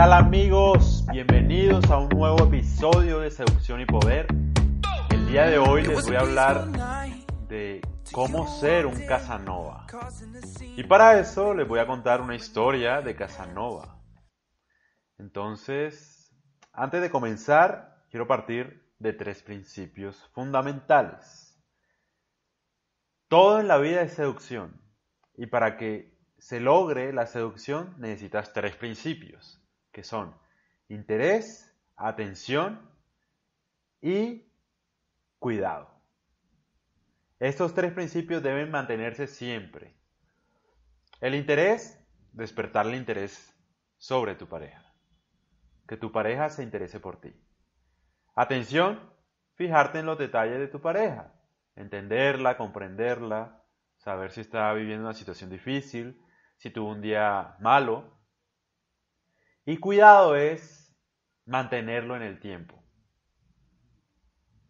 Hola amigos? Bienvenidos a un nuevo episodio de Seducción y Poder. El día de hoy les voy a hablar de cómo ser un Casanova. Y para eso les voy a contar una historia de Casanova. Entonces, antes de comenzar, quiero partir de tres principios fundamentales. Todo en la vida es seducción. Y para que se logre la seducción necesitas tres principios que son interés, atención y cuidado. Estos tres principios deben mantenerse siempre. El interés, despertar el interés sobre tu pareja. Que tu pareja se interese por ti. Atención, fijarte en los detalles de tu pareja. Entenderla, comprenderla, saber si está viviendo una situación difícil, si tuvo un día malo, y cuidado es mantenerlo en el tiempo.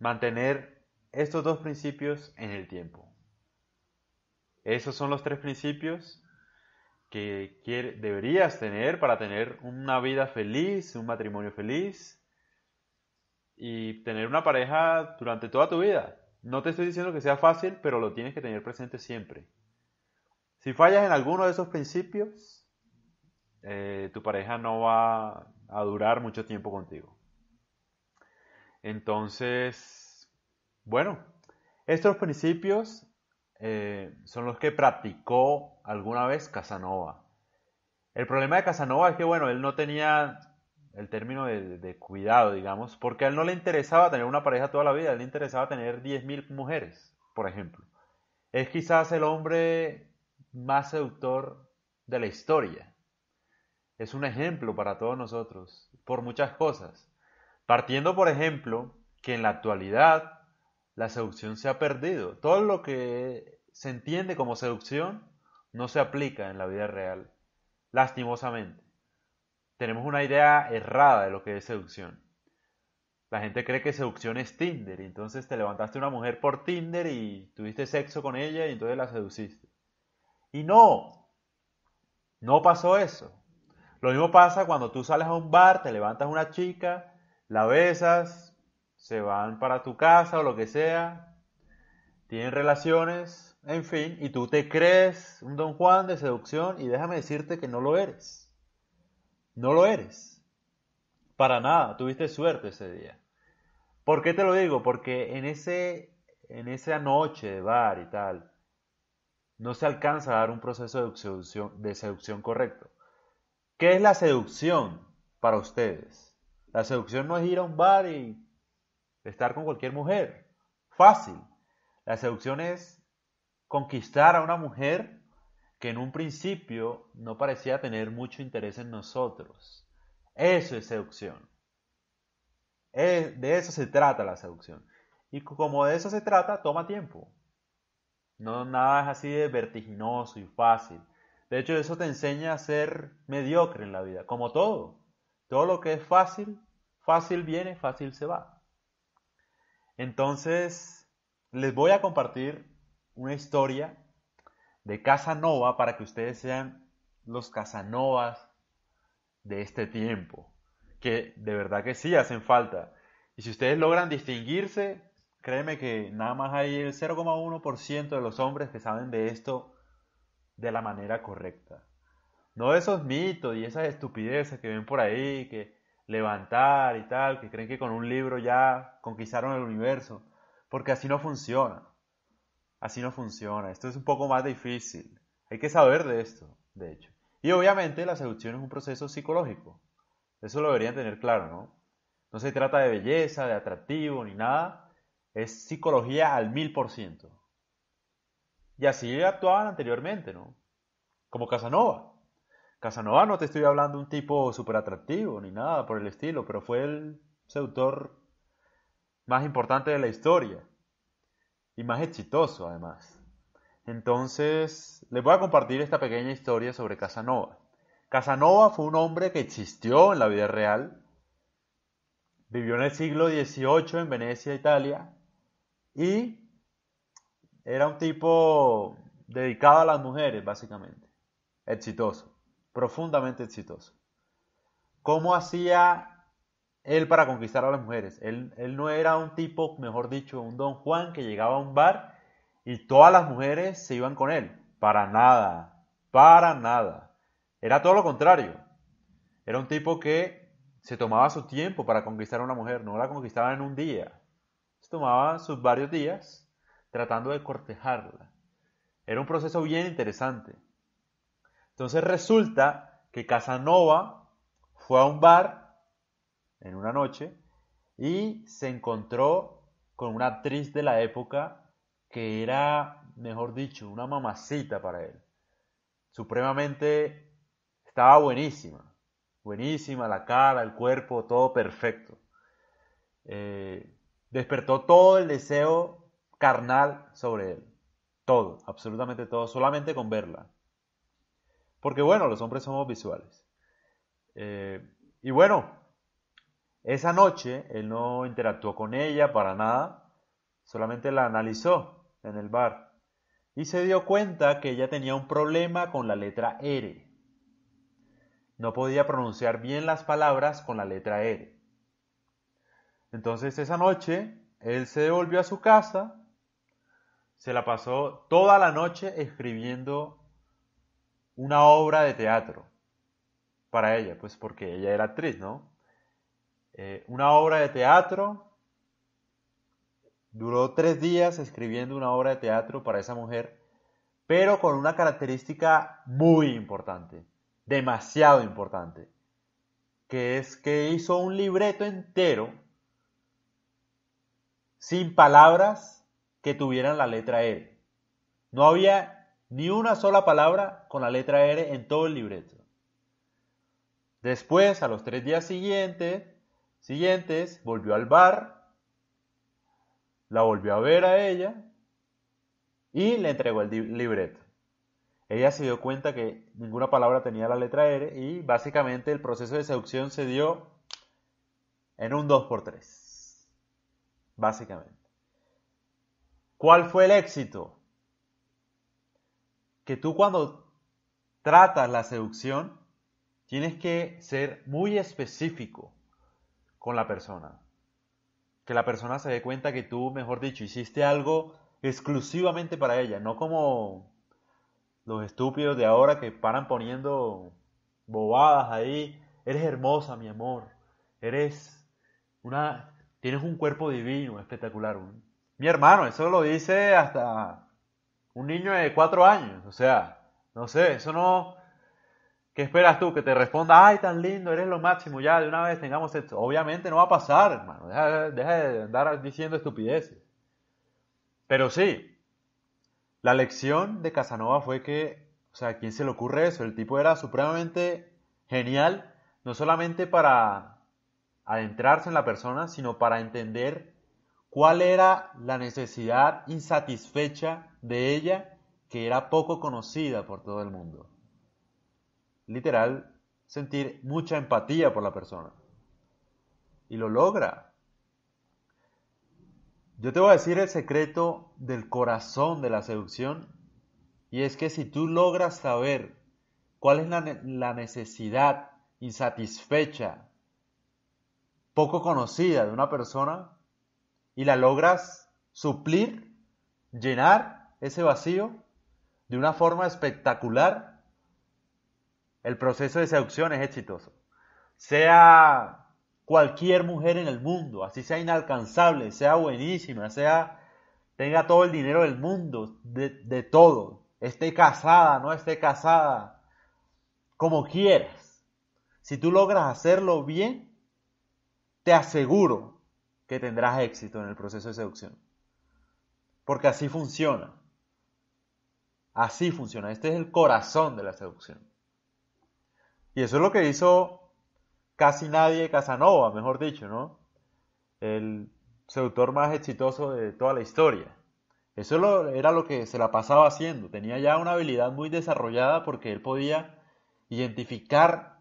Mantener estos dos principios en el tiempo. Esos son los tres principios que deberías tener para tener una vida feliz, un matrimonio feliz y tener una pareja durante toda tu vida. No te estoy diciendo que sea fácil, pero lo tienes que tener presente siempre. Si fallas en alguno de esos principios, eh, tu pareja no va a durar mucho tiempo contigo. Entonces, bueno, estos principios eh, son los que practicó alguna vez Casanova. El problema de Casanova es que, bueno, él no tenía el término de, de, cuidado, digamos, porque a él no le interesaba tener una pareja toda la vida, a él le interesaba tener 10.000 mujeres, por ejemplo. Es quizás el hombre más seductor de la historia es un ejemplo para todos nosotros por muchas cosas. Partiendo, por ejemplo, que en la actualidad la seducción se ha perdido. Todo lo que se entiende como seducción no se aplica en la vida real, lastimosamente. Tenemos una idea errada de lo que es seducción. La gente cree que seducción es Tinder, y entonces te levantaste una mujer por Tinder y tuviste sexo con ella y entonces la seduciste. Y no, no pasó eso. Lo mismo pasa cuando tú sales a un bar, te levantas una chica, la besas, se van para tu casa o lo que sea, tienen relaciones, en fin, y tú te crees un don Juan de seducción y déjame decirte que no lo eres. No lo eres. Para nada, tuviste suerte ese día. ¿Por qué te lo digo? Porque en, ese, en esa noche de bar y tal, no se alcanza a dar un proceso de seducción correcto. ¿Qué es la seducción para ustedes? La seducción no es ir a un bar y estar con cualquier mujer. Fácil. La seducción es conquistar a una mujer que en un principio no parecía tener mucho interés en nosotros. Eso es seducción. de eso se trata la seducción. Y como de eso se trata, toma tiempo. No nada es así de vertiginoso y fácil. De hecho, eso te enseña a ser mediocre en la vida, como todo. Todo lo que es fácil, fácil viene, fácil se va. Entonces, les voy a compartir una historia de Casanova para que ustedes sean los Casanovas de este tiempo, que de verdad que sí hacen falta. Y si ustedes logran distinguirse, créeme que nada más hay el 0,1% de los hombres que saben de esto de la manera correcta. No esos mitos y esas estupideces que ven por ahí, que levantar y tal, que creen que con un libro ya conquistaron el universo, porque así no funciona. Así no funciona. Esto es un poco más difícil. Hay que saber de esto, de hecho. Y obviamente la seducción es un proceso psicológico. Eso lo deberían tener claro, ¿no? No se trata de belleza, de atractivo, ni nada. Es psicología al mil por ciento. Y así actuaban anteriormente, ¿no? Como Casanova. Casanova no te estoy hablando de un tipo súper atractivo ni nada por el estilo, pero fue el seductor más importante de la historia y más exitoso además. Entonces, les voy a compartir esta pequeña historia sobre Casanova. Casanova fue un hombre que existió en la vida real, vivió en el siglo XVIII en Venecia, Italia, y era un tipo dedicado a las mujeres, básicamente. Exitoso, profundamente exitoso. ¿Cómo hacía él para conquistar a las mujeres? Él, él no era un tipo, mejor dicho, un don Juan que llegaba a un bar y todas las mujeres se iban con él. Para nada, para nada. Era todo lo contrario. Era un tipo que se tomaba su tiempo para conquistar a una mujer, no la conquistaba en un día. Se tomaba sus varios días tratando de cortejarla. Era un proceso bien interesante. Entonces resulta que Casanova fue a un bar en una noche y se encontró con una actriz de la época que era, mejor dicho, una mamacita para él. Supremamente estaba buenísima, buenísima la cara, el cuerpo, todo perfecto. Eh, despertó todo el deseo carnal sobre él. Todo, absolutamente todo, solamente con verla. Porque bueno, los hombres somos visuales. Eh, y bueno, esa noche él no interactuó con ella para nada, solamente la analizó en el bar y se dio cuenta que ella tenía un problema con la letra R. No podía pronunciar bien las palabras con la letra R. Entonces esa noche él se devolvió a su casa se la pasó toda la noche escribiendo una obra de teatro para ella, pues porque ella era actriz, ¿no? Eh, una obra de teatro, duró tres días escribiendo una obra de teatro para esa mujer, pero con una característica muy importante, demasiado importante, que es que hizo un libreto entero sin palabras que tuvieran la letra R. No había ni una sola palabra con la letra R en todo el libreto. Después, a los tres días siguientes, siguientes, volvió al bar, la volvió a ver a ella y le entregó el libreto. Ella se dio cuenta que ninguna palabra tenía la letra R y básicamente el proceso de seducción se dio en un 2x3. Básicamente. ¿Cuál fue el éxito? Que tú cuando tratas la seducción, tienes que ser muy específico con la persona. Que la persona se dé cuenta que tú, mejor dicho, hiciste algo exclusivamente para ella, no como los estúpidos de ahora que paran poniendo bobadas ahí. Eres hermosa, mi amor. Eres una. Tienes un cuerpo divino, espectacular. Mi hermano, eso lo dice hasta un niño de cuatro años. O sea, no sé, eso no. ¿Qué esperas tú? Que te responda, ay, tan lindo, eres lo máximo, ya de una vez tengamos esto. Obviamente no va a pasar, hermano. Deja, de andar diciendo estupideces. Pero sí, la lección de Casanova fue que, o sea, ¿a quién se le ocurre eso? El tipo era supremamente genial, no solamente para adentrarse en la persona, sino para entender cuál era la necesidad insatisfecha de ella que era poco conocida por todo el mundo. Literal, sentir mucha empatía por la persona. Y lo logra. Yo te voy a decir el secreto del corazón de la seducción. Y es que si tú logras saber cuál es la, necesidad insatisfecha, poco conocida de una persona, y la logras suplir, llenar ese vacío de una forma espectacular, el proceso de seducción es exitoso. Sea cualquier mujer en el mundo, así sea inalcanzable, sea buenísima, sea tenga todo el dinero del mundo, de, de todo, esté casada, no esté casada, como quieras. Si tú logras hacerlo bien, te aseguro que tendrás éxito en el proceso de seducción. Porque así funciona. Así funciona. Este es el corazón de la seducción. Y eso es lo que hizo casi nadie Casanova, mejor dicho, ¿no? El seductor más exitoso de toda la historia. Eso era lo que se la pasaba haciendo. Tenía ya una habilidad muy desarrollada porque él podía identificar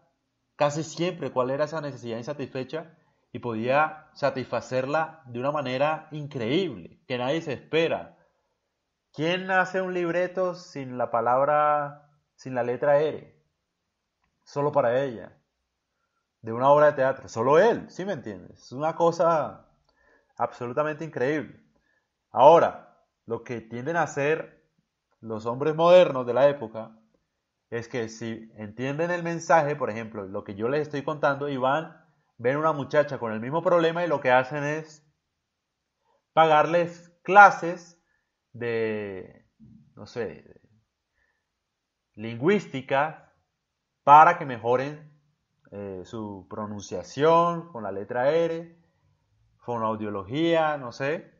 casi siempre cuál era esa necesidad insatisfecha y podía satisfacerla de una manera increíble, que nadie se espera. ¿Quién hace un libreto sin la palabra, sin la letra R? Solo para ella. De una obra de teatro. Solo él, ¿sí me entiendes? Es una cosa absolutamente increíble. Ahora, lo que tienden a hacer los hombres modernos de la época es que si entienden el mensaje, por ejemplo, lo que yo les estoy contando, y van ven una muchacha con el mismo problema y lo que hacen es pagarles clases de, no sé, lingüística para que mejoren eh, su pronunciación con la letra R, audiología, no sé.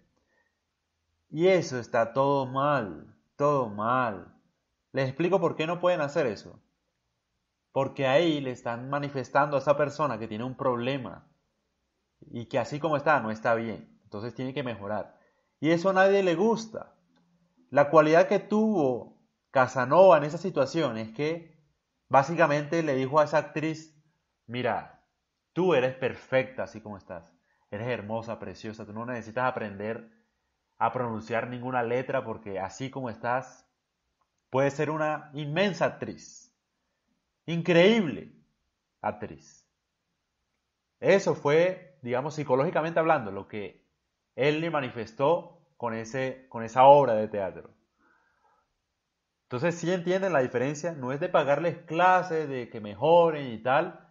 Y eso está todo mal, todo mal. Les explico por qué no pueden hacer eso. Porque ahí le están manifestando a esa persona que tiene un problema y que así como está no está bien. Entonces tiene que mejorar. Y eso a nadie le gusta. La cualidad que tuvo Casanova en esa situación es que básicamente le dijo a esa actriz, mira, tú eres perfecta así como estás. Eres hermosa, preciosa, tú no necesitas aprender a pronunciar ninguna letra porque así como estás, puedes ser una inmensa actriz. Increíble actriz. Eso fue, digamos, psicológicamente hablando, lo que él le manifestó con, ese, con esa obra de teatro. Entonces, si entienden la diferencia, no es de pagarles clases, de que mejoren y tal,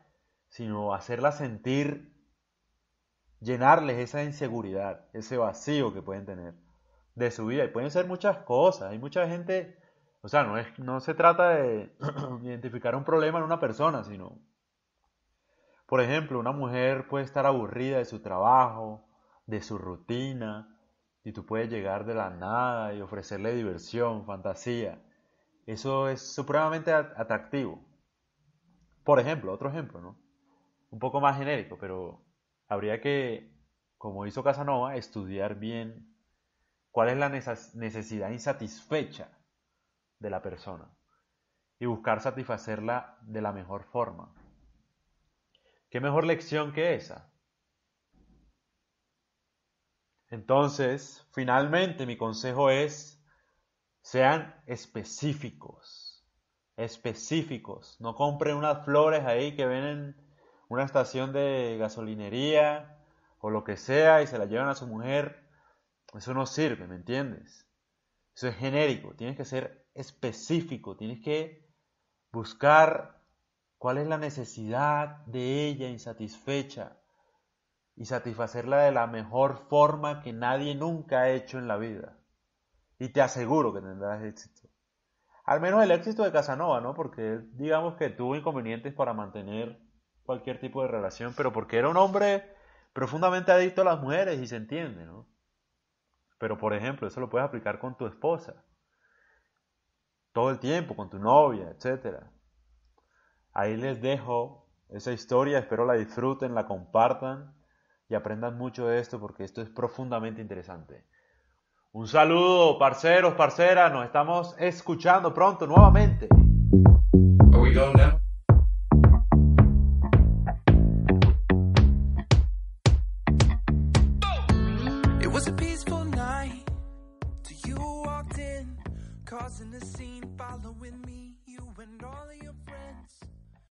sino hacerlas sentir, llenarles esa inseguridad, ese vacío que pueden tener de su vida. Y pueden ser muchas cosas. Hay mucha gente o sea, no, es, no se trata de identificar un problema en una persona, sino, por ejemplo, una mujer puede estar aburrida de su trabajo, de su rutina, y tú puedes llegar de la nada y ofrecerle diversión, fantasía. Eso es supremamente atractivo. Por ejemplo, otro ejemplo, ¿no? Un poco más genérico, pero habría que, como hizo Casanova, estudiar bien cuál es la necesidad insatisfecha de la persona y buscar satisfacerla de la mejor forma. ¿Qué mejor lección que esa? Entonces, finalmente mi consejo es, sean específicos, específicos. No compren unas flores ahí que ven en una estación de gasolinería o lo que sea y se la llevan a su mujer. Eso no sirve, ¿me entiendes? Eso es genérico, tienes que ser específico, tienes que buscar cuál es la necesidad de ella insatisfecha y satisfacerla de la mejor forma que nadie nunca ha hecho en la vida. Y te aseguro que tendrás éxito. Al menos el éxito de Casanova, ¿no? Porque digamos que tuvo inconvenientes para mantener cualquier tipo de relación, pero porque era un hombre profundamente adicto a las mujeres y se entiende, ¿no? Pero por ejemplo, eso lo puedes aplicar con tu esposa todo el tiempo, con tu novia, etc. Ahí les dejo esa historia, espero la disfruten, la compartan y aprendan mucho de esto porque esto es profundamente interesante. Un saludo, parceros, parceras, nos estamos escuchando pronto nuevamente.